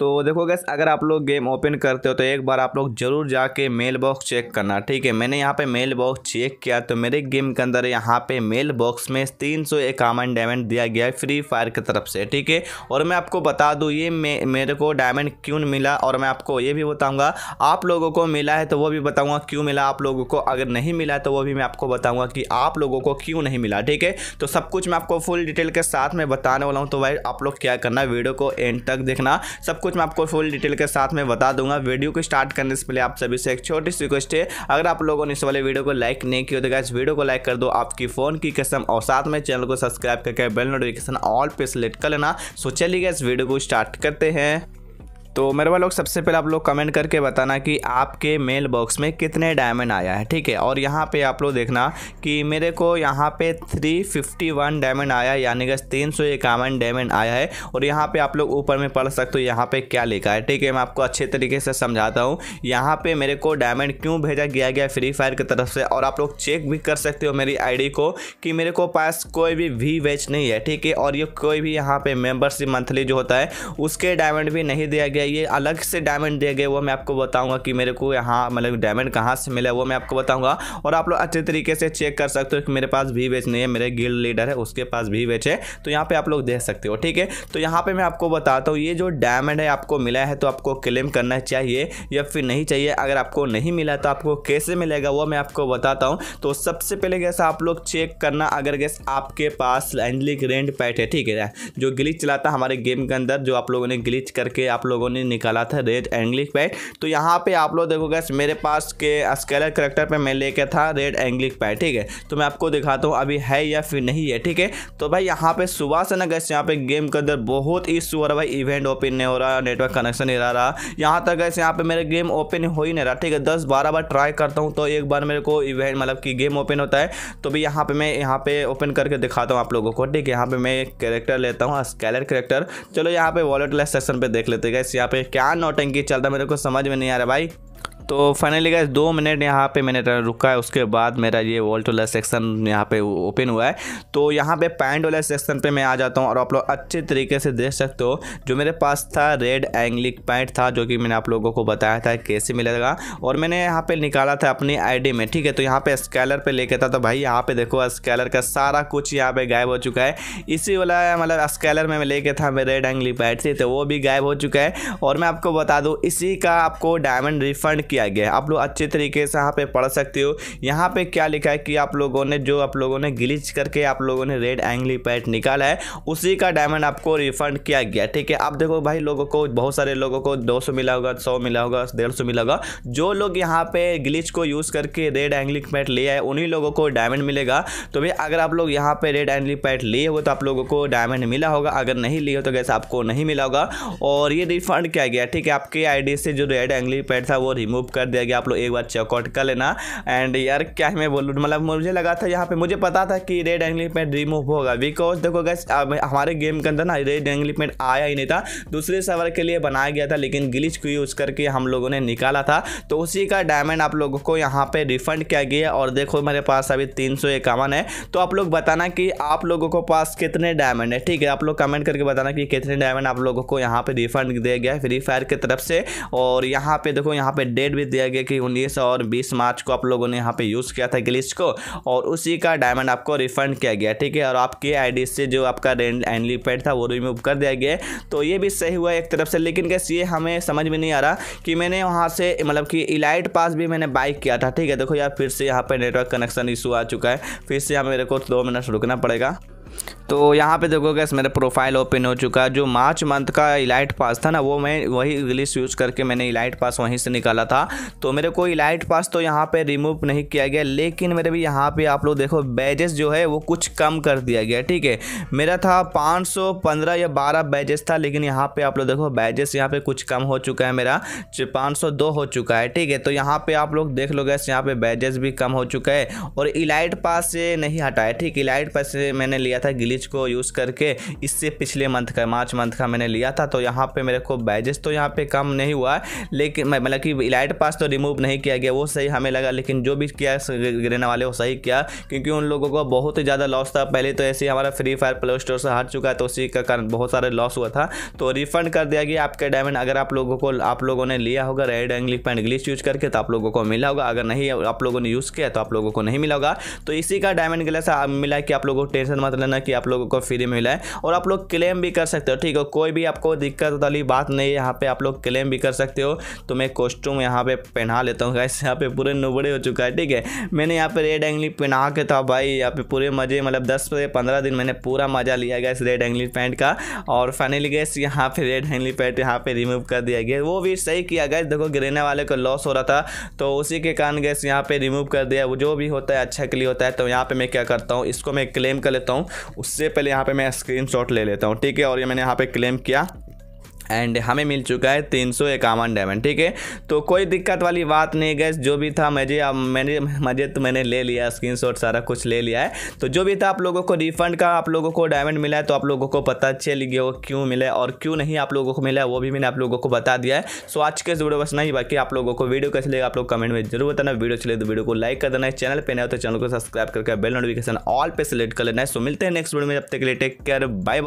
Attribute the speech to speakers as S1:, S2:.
S1: तो देखो गैस अगर आप लोग गेम ओपन करते हो तो एक बार आप लोग ज़रूर जाके मेल बॉक्स चेक करना ठीक है मैंने यहाँ पे मेल बॉक्स चेक किया तो मेरे गेम के अंदर यहाँ पे मेल बॉक्स में तीन सौ इक्यावन डायमंड दिया गया है फ्री फायर की तरफ से ठीक है और मैं आपको बता दूँ ये मे, मेरे को डायमंड क्यों मिला और मैं आपको ये भी बताऊँगा आप लोगों को मिला है तो वो भी बताऊँगा क्यों मिला आप लोगों को अगर नहीं मिला तो वो भी मैं आपको बताऊँगा कि आप लोगों को क्यों नहीं मिला ठीक है तो सब कुछ मैं आपको फुल डिटेल के साथ में बताने वाला हूँ तो भाई आप लोग क्या करना वीडियो को एंड तक देखना सब कुछ कुछ मैं आपको फुल डिटेल के साथ में बता दूंगा वीडियो को स्टार्ट करने से पहले आप सभी से एक छोटी सी रिक्वेस्ट है अगर आप लोगों ने इस वाले वीडियो को लाइक नहीं किया तो इस वीडियो को लाइक कर दो आपकी फ़ोन की कसम और साथ में चैनल को सब्सक्राइब करके बेल नोटिफिकेशन ऑल पे सेलेक्ट कर लेना सो चलिएगा इस वीडियो को स्टार्ट करते हैं तो मेरे वालों सबसे पहले आप लोग कमेंट करके बताना कि आपके मेल बॉक्स में कितने डायमंड आया है ठीक है और यहाँ पे आप लोग देखना कि मेरे को यहाँ पे 351 डायमंड आया यानी कि तीन सौ इक्यावन डायमंड आया है और यहाँ पे आप लोग ऊपर में पढ़ सकते हो यहाँ पे क्या लिखा है ठीक है मैं आपको अच्छे तरीके से समझाता हूँ यहाँ पर मेरे को डायमंड क्यों भेजा गया गया फ्री फायर की तरफ से और आप लोग चेक भी कर सकते हो मेरी आई को कि मेरे को पास कोई भी वी वेच नहीं है ठीक है और ये कोई भी यहाँ पर मेम्बरशिप मंथली जो होता है उसके डायमंड भी नहीं दिया गया चाहिए अलग से डायमंड दिए गए वो मैं आपको बताऊंगा कि मेरे को यहाँ मतलब डायमंड कहाँ से मिला वो मैं आपको बताऊंगा और आप लोग अच्छे तरीके से चेक कर सकते हो कि मेरे पास भी बेच नहीं है मेरे गिल्ड लीडर है उसके पास भी बेचे है तो यहाँ पर आप लोग देख सकते हो ठीक है तो यहाँ पर मैं आपको बताता हूँ ये जो डायमंड है आपको मिला है तो आपको क्लेम करना चाहिए या फिर नहीं चाहिए अगर आपको नहीं मिला तो आपको कैसे मिलेगा वो मैं आपको बताता हूँ तो सबसे पहले कैसा आप लोग चेक करना अगर गैस आपके पास एंजलिक रेंड पैट है ठीक है जो ग्लिच चलाता हमारे गेम के अंदर जो आप लोगों ने ग्लिच करके आप लोगों लोगों ने निकाला था रेड एंग्लिक पैड तो यहाँ पे आप लोग देखोगे मेरे पास के स्केलर करेक्टर पे मैं लेके था रेड एंग्लिक पैड ठीक है तो मैं आपको दिखाता हूँ अभी है या फिर नहीं है ठीक है तो भाई यहाँ पे सुबह से ना गैस यहाँ पे गेम के अंदर बहुत इशू हो रहा भाई इवेंट ओपन नहीं हो रहा नेटवर्क कनेक्शन नहीं रहा रहा यहाँ तक गैस यहाँ पे मेरे गेम ओपन हो ही नहीं रहा ठीक है दस बारह बार ट्राई करता हूँ तो एक बार मेरे को इवेंट मतलब कि गेम ओपन होता है तो भी यहाँ पे मैं यहाँ पे ओपन करके दिखाता हूँ आप लोगों को ठीक है यहाँ पे मैं एक करेक्टर लेता हूँ स्केलर करेक्टर चलो यहाँ पे वॉलेट लेस सेक्शन पे देख लेते हैं गैस यहाँ पे क्या नौटंकी चल रहा है मेरे को समझ में नहीं आ रहा भाई तो फाइनली गए दो मिनट यहाँ पे मैंने रुका है उसके बाद मेरा ये वॉल्ट वाला सेक्शन यहाँ पे ओपन हुआ है तो यहाँ पे पैंट वाला सेक्शन पे मैं आ जाता हूँ और आप लोग अच्छे तरीके से देख सकते हो जो मेरे पास था रेड एंग्लिक पैंट था जो कि मैंने आप लोगों को बताया था कैसे मिलेगा और मैंने यहाँ पर निकाला था अपनी आई में ठीक है तो यहाँ पर स्कैलर पर लेके था तो भाई यहाँ पर देखो स्कैलर का सारा कुछ यहाँ पर गायब हो चुका है इसी वाला मतलब स्कैलर में लेके था मैं रेड एंग्लिक पैंट थी तो वो भी गायब हो चुका है और मैं आपको बता दूँ इसी का आपको डायमंड रिफंड किया दिया गया है आप लोग अच्छे तरीके से यहाँ पे पढ़ सकते हो यहाँ पे क्या लिखा है कि आप लोगों ने जो आप लोगों ने गिलीच करके आप लोगों ने रेड एंगली पैट निकाला है उसी का डायमंड आपको रिफंड किया गया ठीक है आप देखो भाई लोगों को बहुत सारे लोगों को दो मिला होगा सौ मिला होगा डेढ़ मिला होगा जो लोग यहाँ पे ग्लिच को यूज़ करके रेड एंगलिंग पैट ले आए उन्हीं लोगों को डायमंड मिलेगा तो भाई अगर आप लोग यहाँ पे रेड एंगलिंग पैट लिए हो तो आप लोगों को डायमंड मिला होगा अगर नहीं लिए हो तो कैसे आपको नहीं मिला होगा और ये रिफंड किया गया ठीक है आपके आईडी से जो रेड एंगलिंग पैड था वो रिमूव रिमूव कर दिया गया आप लोग एक बार चेकआउट कर लेना एंड यार क्या मैं बोलूँ मतलब मुझे लगा था यहाँ पे मुझे पता था कि रेड एंगलिपमेंट रिमूव होगा बिकॉज देखो गैस हमारे गेम के अंदर ना रेड एंगलिपमेंट आया ही नहीं था दूसरे सवर के लिए बनाया गया था लेकिन ग्लिच को यूज़ करके हम लोगों ने निकाला था तो उसी का डायमंड आप लोगों को यहाँ पर रिफंड किया गया और देखो मेरे पास अभी तीन है तो आप लोग बताना कि आप लोगों को पास कितने डायमंड है ठीक है आप लोग कमेंट करके बताना कि कितने डायमंड आप लोगों को यहाँ पे रिफंड दिया गया फ्री फायर की तरफ से और यहाँ पे देखो यहाँ पे डेढ़ डेट भी दिया गया कि उन्नीस और बीस मार्च को आप लोगों ने यहाँ पे यूज़ किया था ग्लिच को और उसी का डायमंड आपको रिफंड किया गया ठीक है और आपके आई से जो आपका एनली था वो रिमूव कर दिया गया तो ये भी सही हुआ एक तरफ से लेकिन कैसे ये हमें समझ में नहीं आ रहा कि मैंने वहाँ से मतलब कि इलाइट पास भी मैंने बाइक किया था ठीक है देखो यार फिर से यहाँ पर नेटवर्क कनेक्शन इशू आ चुका है फिर से यहाँ मेरे को दो मिनट रुकना पड़ेगा तो यहाँ पे देखो गैस मेरा प्रोफाइल ओपन हो चुका है जो मार्च मंथ का इलाइट पास था ना वो मैं वही इंग्लिश यूज़ करके मैंने इलाइट पास वहीं से निकाला था तो मेरे को इलाइट पास तो यहाँ पर रिमूव नहीं किया गया लेकिन मेरे भी यहाँ पर आप लोग देखो बैजेस जो है वो कुछ कम कर दिया गया ठीक है मेरा था पाँच या बारह बैजेस था लेकिन यहाँ पर आप लोग देखो बैजेस यहाँ पर कुछ कम हो चुका है मेरा पाँच हो चुका है ठीक है तो यहाँ पर आप लोग देख लो गैस यहाँ पर बैजेस भी कम हो चुका है और इलाइट पास से नहीं हटाया ठीक इलाइट पास से मैंने लिया था गिली बैजेज को यूज़ करके इससे पिछले मंथ का मार्च मंथ का मैंने लिया था तो यहाँ पे मेरे को बैजेज तो यहाँ पे कम नहीं हुआ लेकिन मतलब कि इलाइट पास तो रिमूव नहीं किया गया वो सही हमें लगा लेकिन जो भी किया गिरने वाले वो सही किया क्योंकि उन लोगों को बहुत ही ज़्यादा लॉस था पहले तो ऐसे ही हमारा फ्री फायर प्ले स्टोर से हट चुका है तो उसी का कारण बहुत सारे लॉस हुआ था तो रिफंड कर दिया गया आपके डायमंड अगर आप लोगों को आप लोगों ने लिया होगा red angelic pants glitch use करके तो आप लोगों को मिला होगा अगर नहीं आप लोगों ने यूज़ किया तो आप लोगों को नहीं मिला होगा तो इसी का डायमंड ग्लैस मिला कि आप लोगों को टेंशन मत लेना कि आप लोगों को फ्री में मिला है और आप लोग क्लेम भी कर सकते हो ठीक है कोई भी आपको दिक्कत वाली बात नहीं यहाँ पे आप लोग क्लेम भी कर सकते हो तो मैं कॉस्ट्यूम यहाँ पे पहना लेता हूँ गाइस यहाँ पे पूरे नुबड़े हो चुका है ठीक है मैंने यहाँ पे रेड एंगली पहना के था भाई यहाँ पे पूरे मज़े मतलब दस से पंद्रह दिन मैंने पूरा मज़ा लिया इस रेड एंगली पैंट का और फाइनली गैस यहाँ पे रेड एंगली पैंट यहाँ पे रिमूव कर दिया गया वो भी सही किया गया देखो गिरने वाले को लॉस हो रहा था तो उसी के कारण गैस यहाँ पे रिमूव कर दिया वो जो भी होता है अच्छा के लिए होता है तो यहाँ पे मैं क्या करता हूँ इसको मैं क्लेम कर लेता हूँ उससे इससे पहले यहाँ पे मैं स्क्रीनशॉट ले लेता हूँ ठीक है और ये मैंने यहाँ पे क्लेम किया एंड हमें मिल चुका है तीन सौ इक्यावन डायमंड ठीक है तो कोई दिक्कत वाली बात नहीं गैस जो भी था अब मैंने मजे तो मैंने ले लिया स्क्रीन सारा कुछ ले लिया है तो जो भी था आप लोगों को रिफंड का आप लोगों को डायमंड मिला है तो आप लोगों को पता चल गया वो क्यों मिले और क्यों नहीं आप लोगों को मिला वो भी मैंने आप लोगों को बता दिया है सो आज के वीडियो बस नहीं बाकी आप लोगों को वीडियो कैसे लेगा आप लोग कमेंट में जरूर बताना वीडियो चले तो वीडियो को लाइक कर देना है चैनल पर नया तो चैनल को सब्सक्राइब करके बेल नोटिफिकेशन ऑल पे सेलेक्ट कर लेना है सो मिलते हैं नेक्स्ट वीडियो में जब तक के लिए टेक केयर बाय